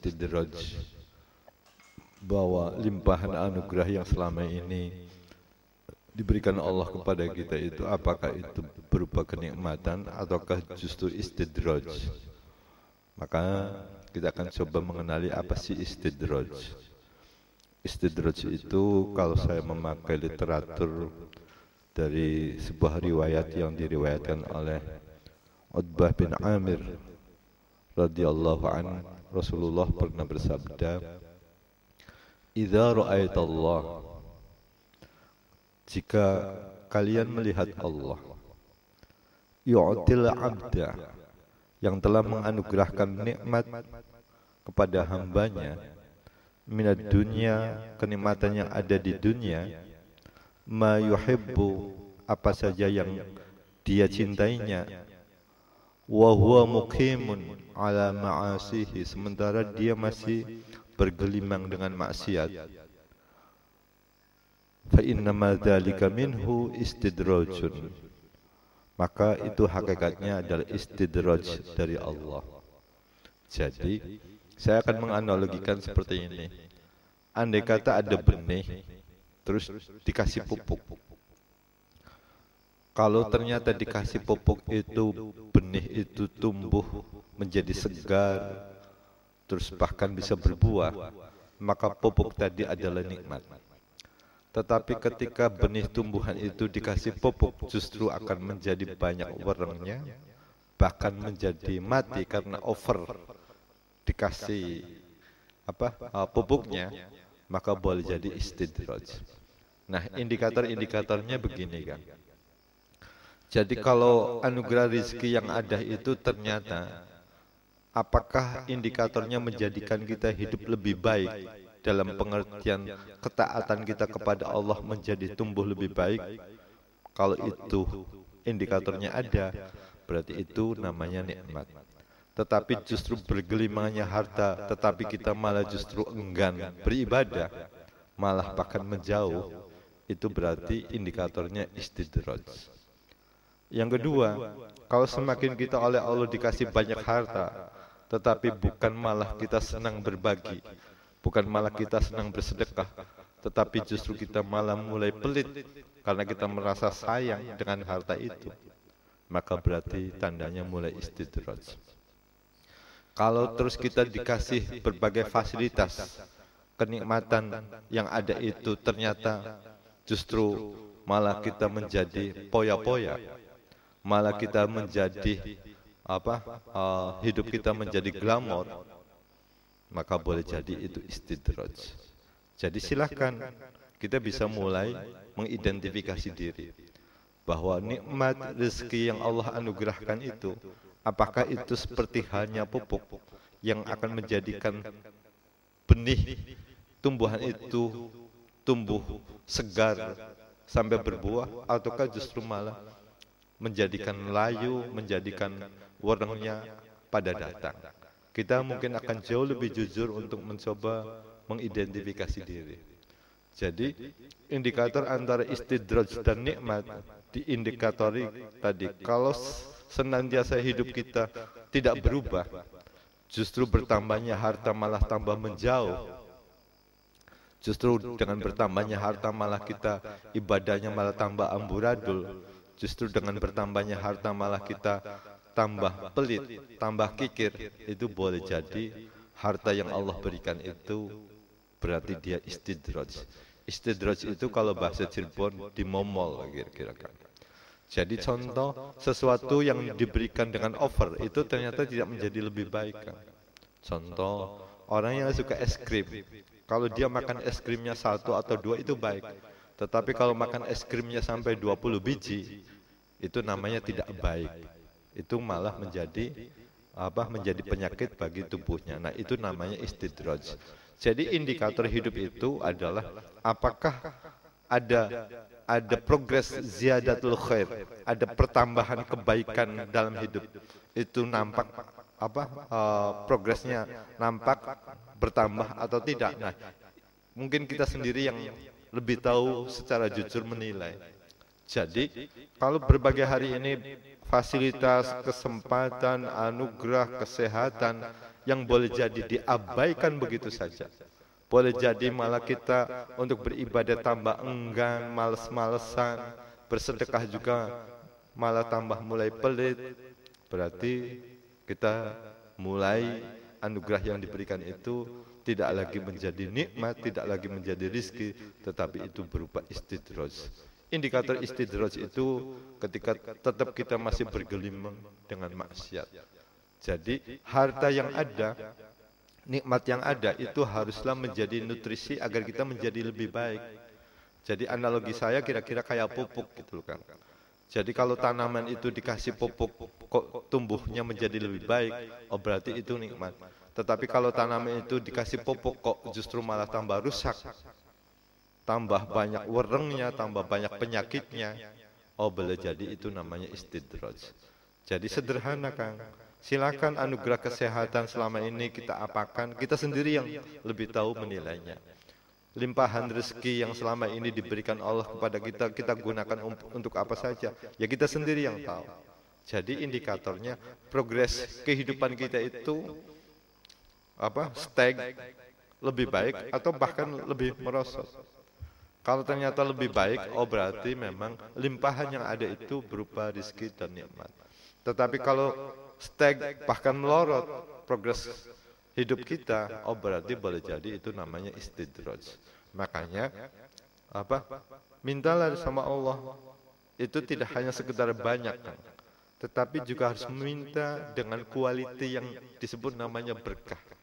istidraj bahwa limpahan anugerah yang selama ini diberikan Allah kepada kita itu apakah itu berupa kenikmatan ataukah justru istidraj maka kita akan coba mengenali apa sih istidraj istidraj itu kalau saya memakai literatur dari sebuah riwayat yang diriwayatkan oleh Utbah bin Amir radhiyallahu anhu Rasulullah pernah bersabda, "Idza ra'aitallah" Jika kalian melihat Allah, yu'til 'abda yang telah menganugerahkan nikmat kepada hambanya minat dunia kenikmatan yang ada di dunia ma yuhibbu apa saja yang dia cintainya wa huwa muqimun ala ma'asihi sementara dia masih bergelimang dengan maksiat fa inna ma minhu istidrajun maka itu hakikatnya adalah istidraj dari Allah jadi saya akan menganalogikan seperti ini andai kata ada benih terus dikasih pupuk kalau ternyata dikasih pupuk itu, benih itu tumbuh menjadi segar, terus bahkan bisa berbuah, maka pupuk tadi adalah nikmat. Tetapi ketika benih tumbuhan itu dikasih pupuk, justru akan menjadi banyak warnanya, bahkan menjadi mati karena over dikasih apa eh, pupuknya, maka boleh jadi istidraj. Nah, nah indikator-indikatornya begini kan. kan. Jadi kalau anugerah rizki yang ada itu ternyata apakah indikatornya menjadikan kita hidup lebih baik dalam pengertian ketaatan kita kepada Allah menjadi tumbuh lebih baik? Kalau itu indikatornya ada, berarti itu namanya nikmat. Tetapi justru bergelimangnya harta, tetapi kita malah justru enggan beribadah, malah bahkan menjauh, itu berarti indikatornya istidraj. Yang kedua, kalau semakin kita oleh Allah dikasih banyak harta, tetapi bukan malah kita senang berbagi, bukan malah kita senang bersedekah, tetapi justru kita malah mulai pelit karena kita merasa sayang dengan harta itu, maka berarti tandanya mulai istidraj. Kalau terus kita dikasih berbagai fasilitas, kenikmatan yang ada itu ternyata justru malah kita menjadi poya-poya, malah kita menjadi apa uh, hidup kita menjadi glamor maka boleh jadi itu istidraj jadi silahkan kita bisa mulai mengidentifikasi diri bahwa nikmat rezeki yang Allah anugerahkan itu apakah itu seperti halnya pupuk yang akan menjadikan benih tumbuhan itu tumbuh segar sampai berbuah ataukah justru malah menjadikan layu, menjadikan warnanya pada datang. Kita mungkin akan jauh lebih jujur untuk mencoba mengidentifikasi diri. Jadi indikator antara istidraj dan nikmat diindikatori tadi kalau senantiasa hidup kita tidak berubah justru bertambahnya harta malah tambah menjauh justru dengan bertambahnya harta malah kita ibadahnya malah tambah amburadul Justru dengan bertambahnya harta malah kita tambah pelit, tambah kikir. Itu boleh jadi harta yang Allah berikan itu berarti dia istidraj. Istidraj itu kalau bahasa Cirebon dimomol kira-kira kan. Jadi contoh sesuatu yang diberikan dengan offer itu ternyata tidak menjadi lebih baik kan. Contoh orang yang suka es krim, kalau dia makan es krimnya satu atau dua itu baik. Tetapi kalau makan es krimnya sampai 20 biji, itu namanya tidak baik. Itu malah menjadi apa menjadi penyakit bagi tubuhnya. Nah, nah itu namanya istidraj. Jadi indikator hidup itu adalah apakah ada ada progres ziyadatul khair, ada pertambahan kebaikan dalam hidup. Itu nampak apa uh, progresnya nampak bertambah atau tidak. Nah, mungkin kita sendiri yang lebih tahu secara jujur menilai. Jadi, kalau berbagai hari ini fasilitas, kesempatan, anugerah, kesehatan yang boleh jadi diabaikan begitu saja. Boleh jadi malah kita untuk beribadah tambah enggan, males-malesan, bersedekah juga malah tambah mulai pelit. Berarti kita mulai anugerah yang diberikan itu tidak lagi menjadi nikmat, tidak lagi menjadi rizki, tetapi itu berupa istidroj. Indikator istidroj itu ketika tetap kita masih bergelimang dengan maksiat. Jadi harta yang ada, nikmat yang ada itu haruslah menjadi nutrisi agar kita menjadi lebih baik. Jadi analogi saya kira-kira kayak pupuk gitu kan. Jadi kalau tanaman itu dikasih pupuk kok tumbuhnya menjadi lebih baik, oh berarti itu nikmat. Tetapi kalau tanaman itu dikasih pupuk kok justru malah tambah rusak. Tambah banyak werengnya, tambah banyak penyakitnya. Oh boleh jadi itu namanya istidroj. Jadi sederhana Kang. Silakan anugerah kesehatan selama ini kita apakan, kita sendiri yang lebih tahu menilainya. Limpahan rezeki yang selama ini diberikan Allah kepada kita, kita gunakan um-, untuk apa saja. Ya kita sendiri yang tahu. Jadi indikatornya progres kehidupan kita itu apa stag lebih baik atau bahkan lebih merosot. Kalau ternyata lebih baik, oh berarti memang limpahan yang ada itu berupa rezeki dan nikmat. Tetapi kalau stag bahkan melorot progres hidup kita, oh berarti boleh jadi itu namanya istidraj. Makanya apa? Mintalah sama Allah. Itu tidak hanya sekedar banyak, kan? tetapi juga harus meminta dengan kualiti yang disebut namanya berkah.